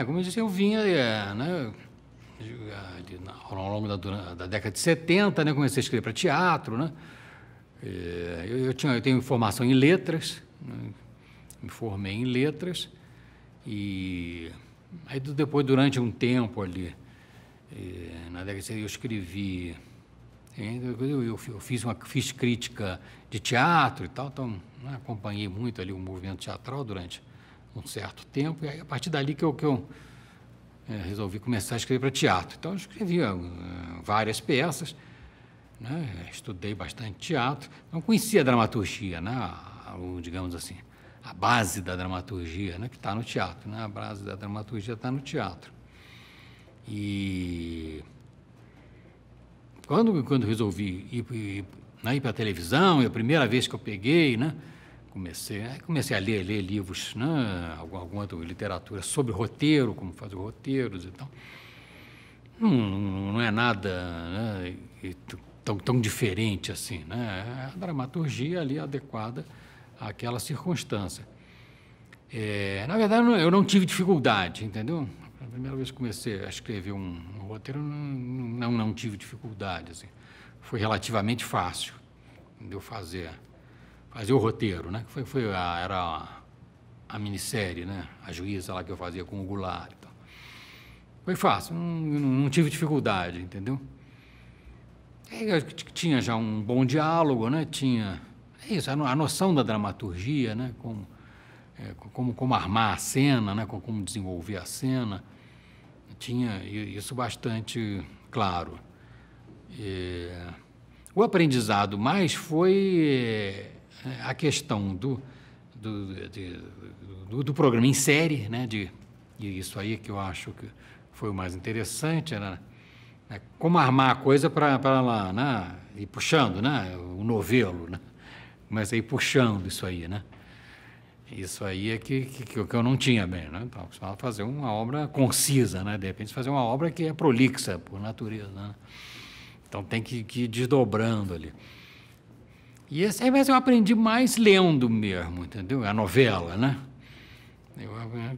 É, como eu disse, eu vinha, é, né, é, ao longo da, da, década de 70, né, comecei a escrever para teatro, né? É, eu, eu, tinha, eu tenho formação em letras, né, me formei em letras e aí depois, durante um tempo ali, na década de 70, eu escrevi, eu, eu, fiz uma fiz crítica de teatro e tal, então né, acompanhei muito ali o movimento teatral durante um certo tempo, e a partir dali que eu, que eu é, resolvi começar a escrever para teatro. Então, eu escrevia uh, é, várias peças, né? estudei bastante teatro, não conhecia a dramaturgia, né? digamos assim, a base da dramaturgia né? que está no teatro. Né? A base da dramaturgia está no teatro. E quando, quando resolvi ir, ir, né? ir para a televisão, e é a primeira vez que eu peguei, né? comecei, é, comecei a ler, ler livros, né, alguma, alguma literatura sobre roteiro, como fazer roteiros e tal. Não, não é nada né, tão, tão diferente assim, né? É a dramaturgia ali adequada àquela circunstância. É, na verdade, eu não tive dificuldade, entendeu? A primeira vez que comecei a escrever um, um roteiro, não, não, não tive dificuldade, assim. Foi relativamente fácil de eu fazer fazer o roteiro, né? Foi, foi a, era a, a minissérie, né? A juíza lá que eu fazia com o Goulart. Então. Foi fácil, não, não tive dificuldade, entendeu? tinha já um bom diálogo, né? Tinha é isso, a noção da dramaturgia, né? Como, é, como, como armar a cena, né? Como desenvolver a cena, tinha isso bastante claro. É... O aprendizado mais foi é, a questão do, do, de, do, do, programa em série, né, de, e isso aí que eu acho que foi o mais interessante, era né, como armar a coisa para lá, né, ir puxando, né, o novelo, né, mas aí puxando isso aí, né. Isso aí é que, que, que eu não tinha bem, né? Então, costumava fazer uma obra concisa, né? De repente fazer uma obra que é prolixa por natureza, né? Então tem que, que ir desdobrando ali. E esse aí, é, mas eu aprendi mais lendo mesmo, entendeu? É a novela, né? Eu,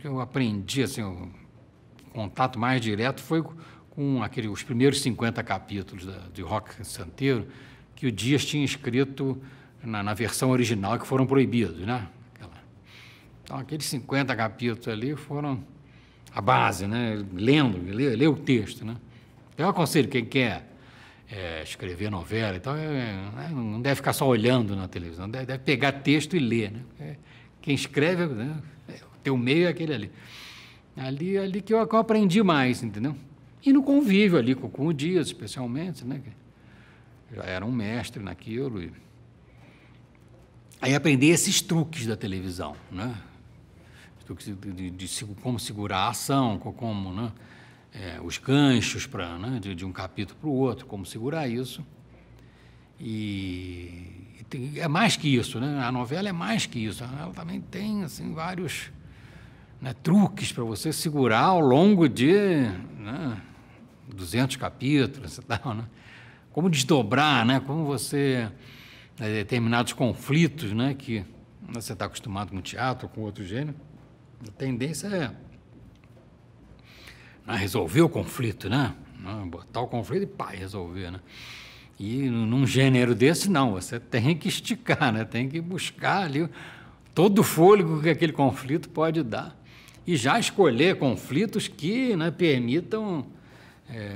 eu aprendi, assim, o contato mais direto foi com aquele, os primeiros 50 capítulos da, de Rock Santeiro, que o Dias tinha escrito na, na versão original, que foram proibidos, né? Aquela... Então, aqueles 50 capítulos ali foram a base, né? Lendo, lê, o texto, né? Eu aconselho quem quer é, escrever novela e tal, é, não deve ficar só olhando na televisão, deve, deve pegar texto e ler. Né? Quem escreve, né? o teu meio é aquele ali. Ali, ali que, eu, que eu aprendi mais, entendeu? E no convívio ali com, com o Dias, especialmente, né? já era um mestre naquilo. E... Aí aprendi esses truques da televisão, né? De, de, de, de, como segurar a ação, como, né? é, os ganchos para né, de, de um capítulo para o outro, como segurar isso. E, e tem, é mais que isso, né? A novela é mais que isso. Ela também tem assim vários né, truques para você segurar ao longo de né, 200 capítulos e tal, né? Como desdobrar, né? Como você né, determinados conflitos, né? Que né, você está acostumado com teatro, com outro gênero. A tendência é ah, resolver o conflito, né? Ah, botar o conflito e pá, resolver, né? E num gênero desse, não, você tem que esticar, né? tem que buscar ali todo o fôlego que aquele conflito pode dar. E já escolher conflitos que né, permitam, é,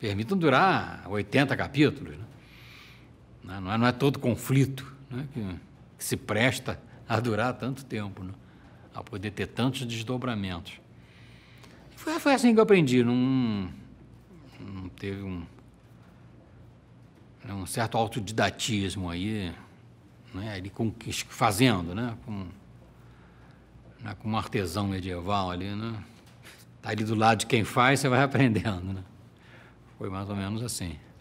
permitam durar 80 capítulos. Né? É, não, é, não é todo conflito né, que, que, se presta a durar tanto tempo, né? a poder ter tantos desdobramentos. Foi, foi assim que eu aprendi. Não, não teve um, né, um certo autodidatismo aí, né? Ele conquist, fazendo, né? Com, né? um artesão medieval ali, né? Tá ali do lado de quem faz, você vai aprendendo, né? Foi mais ou menos assim.